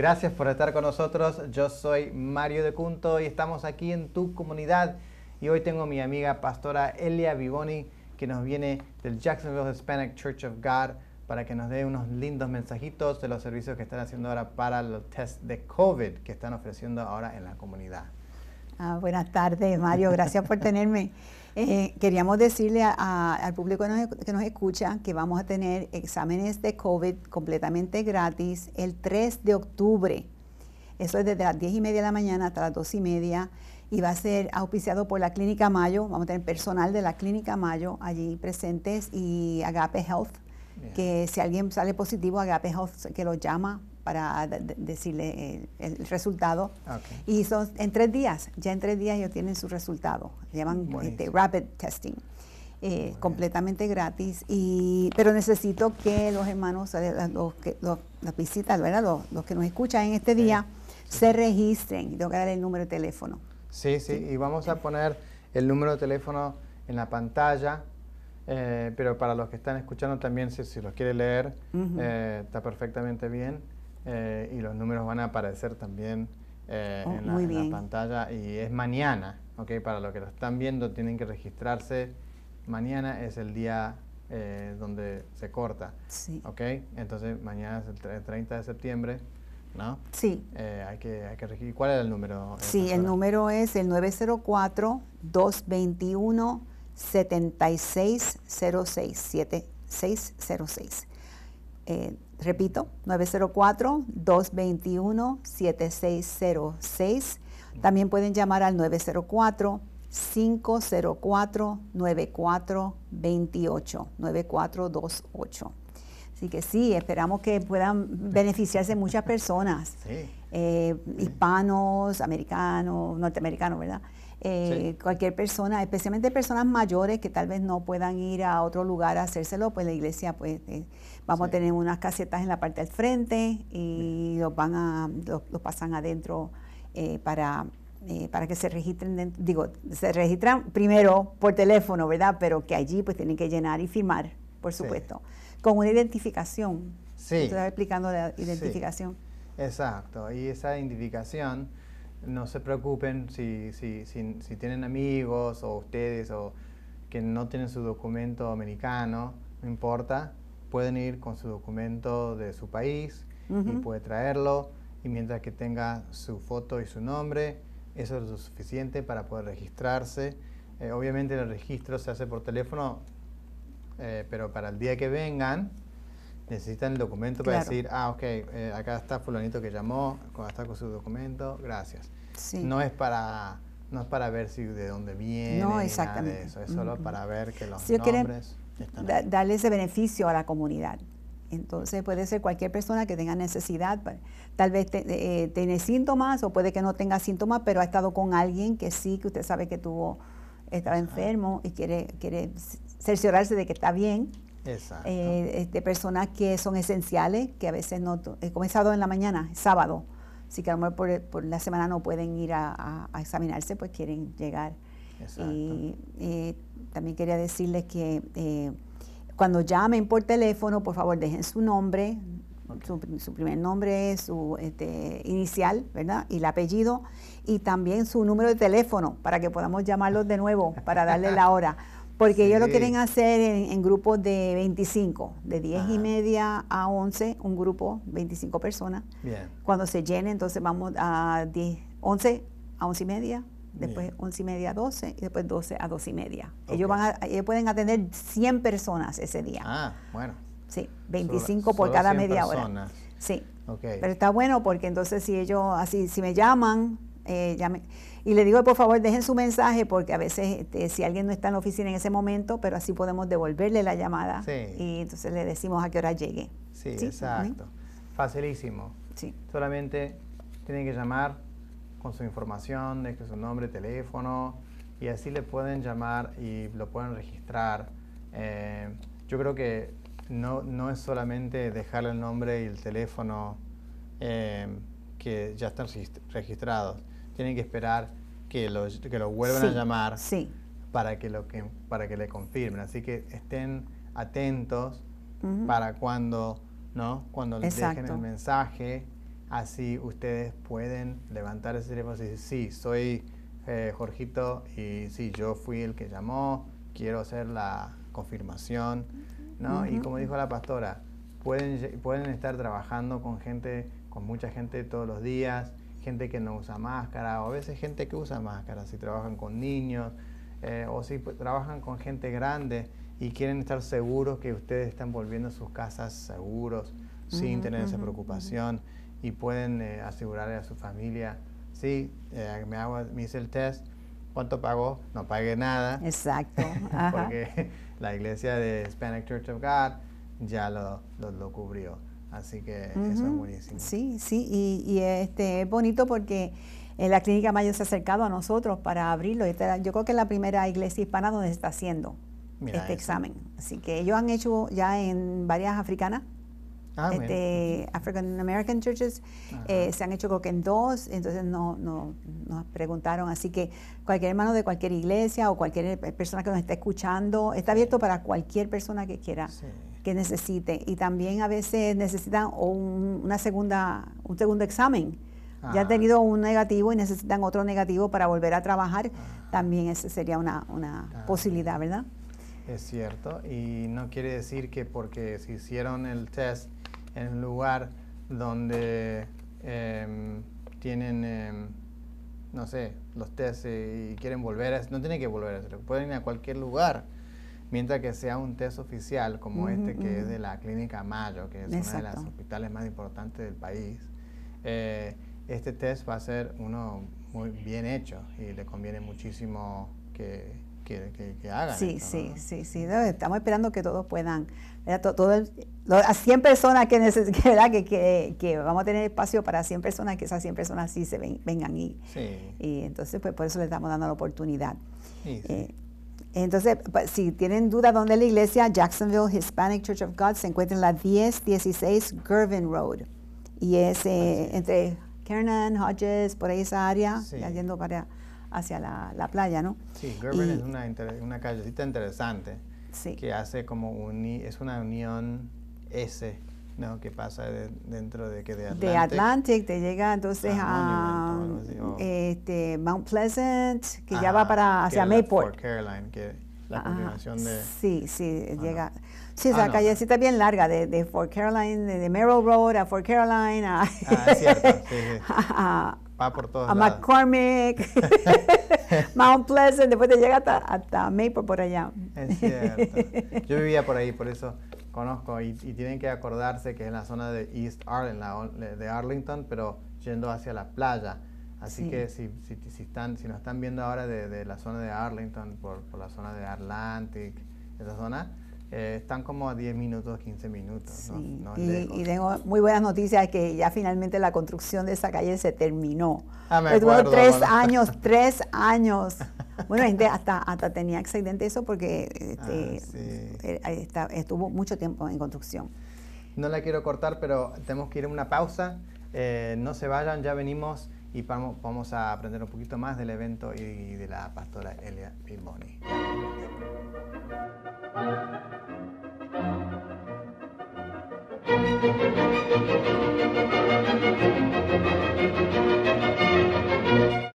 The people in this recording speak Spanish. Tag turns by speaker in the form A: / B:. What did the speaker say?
A: Gracias por estar con nosotros. Yo soy Mario de Cunto y estamos aquí en tu comunidad. Y hoy tengo a mi amiga pastora Elia Vivoni, que nos viene del Jacksonville Hispanic Church of God para que nos dé unos lindos mensajitos de los servicios que están haciendo ahora para los test de COVID que están ofreciendo ahora en la comunidad.
B: Ah, buenas tardes, Mario. Gracias por tenerme. Eh, queríamos decirle al público que nos, escucha que vamos a tener exámenes de COVID completamente gratis el 3 de octubre. Eso es desde las 10 y media de la mañana hasta las 2 y media y va a ser auspiciado por la Clínica Mayo. Vamos a tener personal de la Clínica Mayo allí presentes y Agape Health, que si alguien sale positivo, Agape Health que lo llama para decirle eh, el, resultado. Y son en tres días, ya en tres días ellos tienen su resultado. Llaman este, rapid testing. Eh, completamente gratis, y, pero necesito que los hermanos, eh, los que, las visitas, ¿verdad? Los, que nos escuchan en este día, se registren. Tengo que dar el número de teléfono.
A: Sí, sí, y vamos a poner el número de teléfono en la pantalla, pero para los que están escuchando también, si, los quiere leer, está perfectamente bien. Eh, y los números van a aparecer también eh, oh, en, la, pantalla y es mañana, ¿ok? Para los que lo están viendo tienen que registrarse, mañana es el día eh, donde se corta, Entonces mañana es el 30 de septiembre, ¿no? Sí. hay, que, hay que registrar. ¿Cuál es el número? Sí, el
B: número es el 904-221. 7606 7606. Repito, 904-221-7606. También pueden llamar al 904 504-9428, 9428. Así que sí, esperamos que puedan beneficiarse muchas personas, sí. Eh, hispanos, americanos, norteamericanos, ¿verdad? Eh, cualquier persona, especialmente personas mayores que tal vez no puedan ir a otro lugar a hacérselo, pues la iglesia, pues eh, vamos a tener unas casetas en la parte del frente y los van a, los, pasan adentro eh, para para que se registren, digo, se registran primero por teléfono, ¿verdad? Pero que allí pues tienen que llenar y firmar, por supuesto, con una identificación. Sí. Estás explicando la identificación.
A: Exacto, y esa identificación no se preocupen si, si, si, tienen amigos o ustedes o que no tienen su documento americano, no importa, pueden ir con su documento de su país y puede traerlo y mientras que tenga su foto y su nombre, eso es lo suficiente para poder registrarse. Eh, obviamente el registro se hace por teléfono, eh, pero para el día que vengan, necesitan el documento para decir, ah, ok, eh, acá está fulanito que llamó, está con su documento, gracias. No es para no es para ver si de dónde viene, no, exactamente. eso, es solo para ver que los si nombres
B: están darle ese beneficio a la comunidad. Entonces puede ser cualquier persona que tenga necesidad, tal vez eh, eh, tiene síntomas o puede que no tenga síntomas, pero ha estado con alguien que sí, que usted sabe que tuvo estaba enfermo y quiere quiere cerciorarse de que está bien de eh, este, personas que son esenciales, que a veces no, he comenzado en la mañana, sábado, Así que a lo mejor por, la semana no pueden ir a, examinarse, pues quieren llegar. Y, eh, también quería decirles que eh, cuando llamen por teléfono, por favor dejen su nombre, su, primer nombre, su este, inicial, ¿verdad? Y el apellido, y también su número de teléfono para que podamos llamarlos de nuevo para darle la hora. Porque ellos lo quieren hacer en, grupos de 25, de 10 y media a 11, un grupo, 25 personas. Bien. Cuando se llene, entonces vamos a 11 a 11 y media, después 11 y media a 12 y después 12 a 12 y media. Ellos, van a, pueden atender 100 personas ese día. Ah, bueno. Sí, 25 por cada media hora. Sí. Okay. Pero está bueno porque entonces si ellos, así, si me llaman, eh, y le digo, por favor, dejen su mensaje porque a veces este, si alguien no está en la oficina en ese momento, pero así podemos devolverle la llamada sí. y entonces le decimos a qué hora llegue.
A: Sí, exacto. Facilísimo. Sí. Solamente tienen que llamar con su información, deje su nombre, teléfono y así le pueden llamar y lo pueden registrar. Eh, yo creo que no, no, es solamente dejarle el nombre y el teléfono eh, que ya están registrados tienen que esperar que lo, que lo vuelvan a llamar sí. para, que lo que, para que le confirmen. Así que estén atentos para cuando, ¿no? cuando les dejen el mensaje, así ustedes pueden levantar ese teléfono y decir, sí, soy eh, Jorgito y sí, yo fui el que llamó, quiero hacer la confirmación. ¿no? Y como dijo la pastora, pueden, pueden estar trabajando con gente, con mucha gente todos los días, gente que no usa máscara, o a veces gente que usa máscara, si trabajan con niños, eh, o si trabajan con gente grande y quieren estar seguros que ustedes están volviendo a sus casas seguros, sin tener esa preocupación, y pueden eh, asegurarle a su familia, sí, eh, me, hago, hice el test, ¿cuánto pagó? No pagué nada. Exacto. Porque la iglesia de Hispanic Church of God ya lo cubrió. Así que eso es
B: buenísimo. Sí, sí, y, este, es bonito porque eh, la Clínica Mayo se ha acercado a nosotros para abrirlo. Yo creo que es la primera iglesia hispana donde se está haciendo este examen. Así que ellos han hecho ya en varias africanas. Ah, este, African American Churches eh, se han hecho creo que en dos, entonces no, nos preguntaron. Así que cualquier hermano de cualquier iglesia o cualquier persona que nos esté escuchando, está abierto para cualquier persona que quiera sí que necesite. Y también a veces necesitan un, una segunda, un segundo examen. Ya han ah. tenido un negativo y necesitan otro negativo para volver a trabajar. Ah. También esa sería una, ah, posibilidad, ¿verdad?
A: Es cierto. Y no quiere decir que porque se hicieron el test en un lugar donde em, tienen, em, no sé, los test y quieren volver a... No tienen que volver a hacerlo. Pueden ir a cualquier lugar mientras que sea un test oficial como este que es de la Clínica Mayo, que es una de las hospitales más importantes del país, eh, este test va a ser uno muy bien hecho y le conviene muchísimo que, que, Sí, sí,
B: sí, sí, estamos esperando que todos puedan, a 100 personas que, que, vamos a tener espacio para 100 personas, que esas 100 personas sí se vengan y, sí. y entonces pues por eso le estamos dando la oportunidad. Sí, eh, entonces, pues, si tienen duda dónde es la iglesia, Jacksonville Hispanic Church of God se encuentra en la 1016 Gervin Road. Y eh, es entre Kernan, Hodges, por ahí esa área, yendo para, hacia la, playa, ¿no?
A: Sí, Gervin es una, callecita interesante que hace como un, es una unión S no, pasa dentro de que de Atlantic. De Atlantic
B: te llega entonces ah, a, este, Mount Pleasant, que ya va para hacia Mayport.
A: Fort Caroline, que la combinación de... Sí,
B: sí, ah, llega... Sí, esa ah, callecita bien larga, de, de Fort Caroline, de, Merrill Road a Fort Caroline. A, ah, cierto, sí, Va por todos a McCormick, Mount Pleasant, después te llega hasta, hasta Maple por allá.
A: Es cierto. Yo vivía por ahí, por eso conozco y, tienen que acordarse que es la zona de East Arlington, de Arlington, pero yendo hacia la playa. Así que si, si, están, si nos están viendo ahora de, la zona de Arlington, por, la zona de Atlantic, esa zona, eh, están como a 10 minutos, 15 minutos. y,
B: tengo muy buenas noticias que ya finalmente la construcción de esa calle se terminó. Ah, me acuerdo, tres años, tres años. Bueno, gente hasta, hasta tenía accidente eso porque este, ah, eh, estuvo mucho tiempo en construcción.
A: No la quiero cortar, pero tenemos que ir a una pausa. Eh, no se vayan, ya venimos y vamos, a aprender un poquito más del evento y, de la pastora Elia Pilmoni.